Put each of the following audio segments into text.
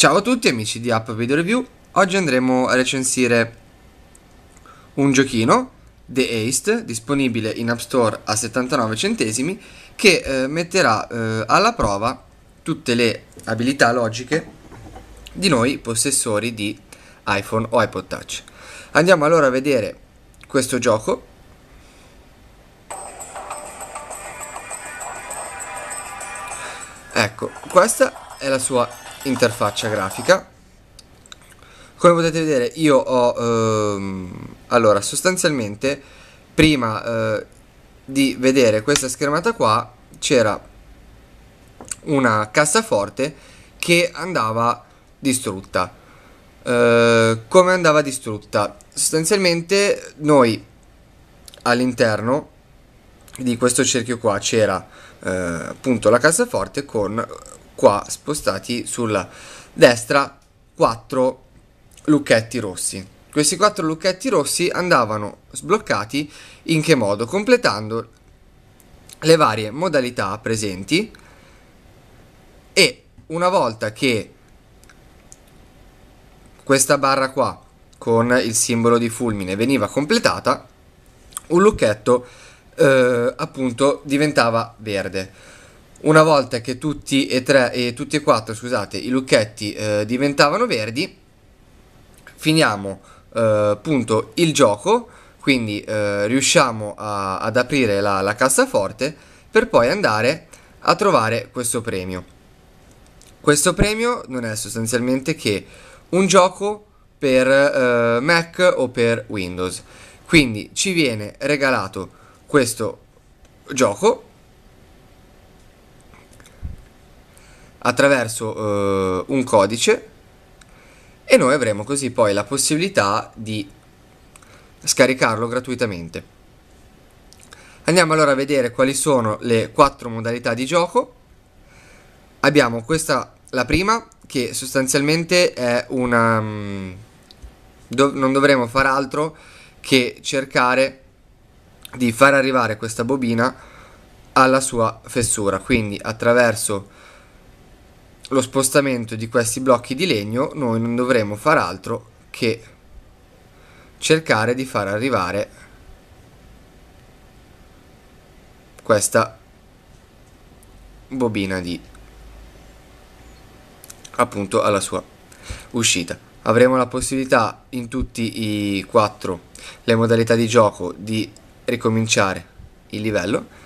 Ciao a tutti amici di App Video Review, oggi andremo a recensire un giochino, The Ace, disponibile in App Store a 79 centesimi, che eh, metterà eh, alla prova tutte le abilità logiche di noi possessori di iPhone o iPod Touch. Andiamo allora a vedere questo gioco. Ecco, questa è la sua interfaccia grafica come potete vedere io ho ehm, allora sostanzialmente prima eh, di vedere questa schermata qua c'era una cassaforte che andava distrutta eh, come andava distrutta sostanzialmente noi all'interno di questo cerchio qua c'era eh, appunto la cassaforte con qua spostati sulla destra quattro lucchetti rossi. Questi quattro lucchetti rossi andavano sbloccati in che modo? Completando le varie modalità presenti e una volta che questa barra qua con il simbolo di fulmine veniva completata, un lucchetto eh, appunto diventava verde. Una volta che tutti e, tre, eh, tutti e quattro scusate, i lucchetti eh, diventavano verdi, finiamo eh, appunto il gioco, quindi eh, riusciamo a, ad aprire la, la cassaforte per poi andare a trovare questo premio. Questo premio non è sostanzialmente che un gioco per eh, Mac o per Windows. Quindi ci viene regalato questo gioco attraverso eh, un codice e noi avremo così poi la possibilità di scaricarlo gratuitamente. Andiamo allora a vedere quali sono le quattro modalità di gioco. Abbiamo questa, la prima, che sostanzialmente è una... Mm, Do, non dovremo far altro che cercare di far arrivare questa bobina alla sua fessura, quindi attraverso lo spostamento di questi blocchi di legno noi non dovremo far altro che cercare di far arrivare questa bobina di appunto alla sua uscita avremo la possibilità in tutti i quattro le modalità di gioco di ricominciare il livello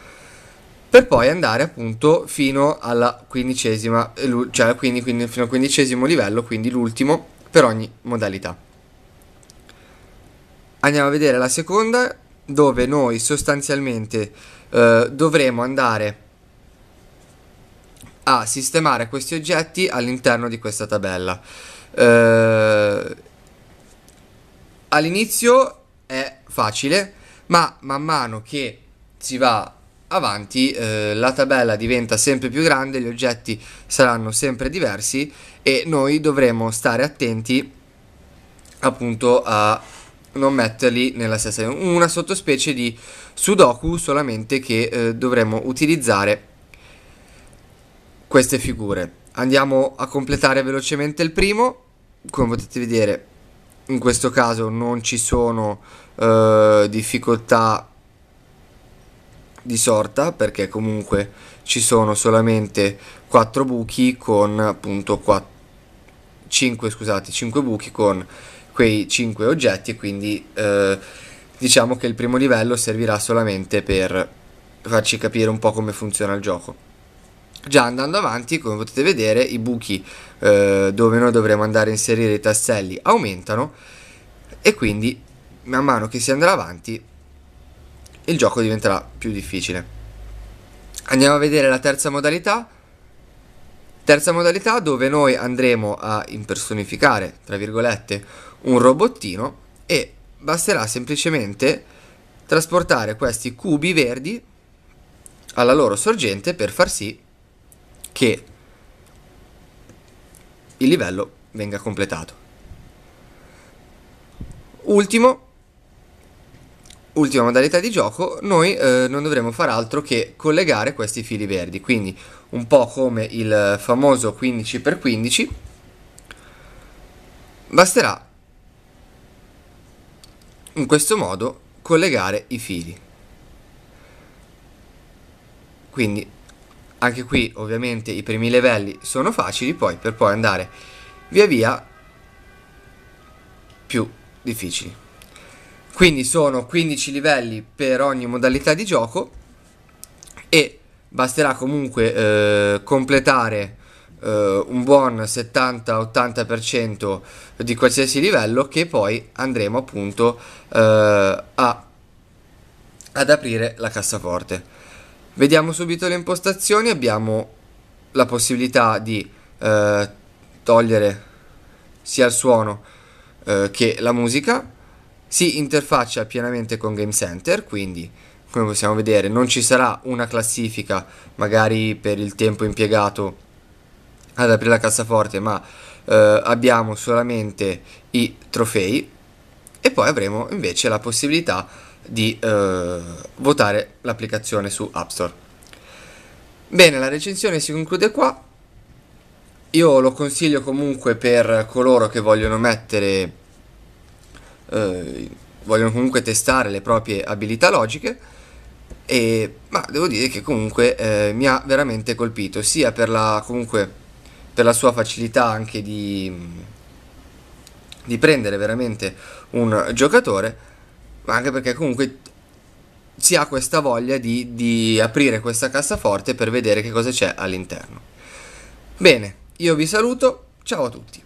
per poi andare appunto fino alla quindicesima, eh, cioè quindi, quindi fino al quindicesimo livello, quindi l'ultimo per ogni modalità. Andiamo a vedere la seconda, dove noi sostanzialmente eh, dovremo andare a sistemare questi oggetti all'interno di questa tabella. Eh, all'inizio è facile, ma man mano che si va avanti eh, la tabella diventa sempre più grande, gli oggetti saranno sempre diversi e noi dovremo stare attenti appunto a non metterli nella stessa una sottospecie di sudoku solamente che eh, dovremo utilizzare queste figure andiamo a completare velocemente il primo come potete vedere in questo caso non ci sono eh, difficoltà di sorta perché comunque ci sono solamente 4 buchi con appunto 4, 5, scusate, 5 buchi con quei 5 oggetti quindi eh, diciamo che il primo livello servirà solamente per farci capire un po' come funziona il gioco. Già andando avanti, come potete vedere, i buchi eh, dove noi dovremo andare a inserire i tasselli aumentano e quindi man mano che si andrà avanti il gioco diventerà più difficile. Andiamo a vedere la terza modalità. Terza modalità dove noi andremo a impersonificare, tra virgolette, un robottino e basterà semplicemente trasportare questi cubi verdi alla loro sorgente per far sì che il livello venga completato. Ultimo, ultima modalità di gioco, noi eh, non dovremo far altro che collegare questi fili verdi, quindi un po' come il famoso 15x15, basterà in questo modo collegare i fili. Quindi anche qui ovviamente i primi livelli sono facili, poi per poi andare via via più difficili. Quindi sono 15 livelli per ogni modalità di gioco e basterà comunque eh, completare eh, un buon 70-80% di qualsiasi livello che poi andremo appunto eh, a, ad aprire la cassaforte. Vediamo subito le impostazioni, abbiamo la possibilità di eh, togliere sia il suono eh, che la musica si interfaccia pienamente con Game Center, quindi come possiamo vedere non ci sarà una classifica magari per il tempo impiegato ad aprire la cassaforte, ma eh, abbiamo solamente i trofei e poi avremo invece la possibilità di eh, votare l'applicazione su App Store. Bene, la recensione si conclude qua. Io lo consiglio comunque per coloro che vogliono mettere eh, vogliono comunque testare le proprie abilità logiche, e, ma devo dire che comunque eh, mi ha veramente colpito, sia per la, comunque, per la sua facilità anche di, di prendere veramente un giocatore, ma anche perché comunque si ha questa voglia di, di, aprire questa cassaforte per vedere che cosa c'è all'interno. Bene, io vi saluto, ciao a tutti.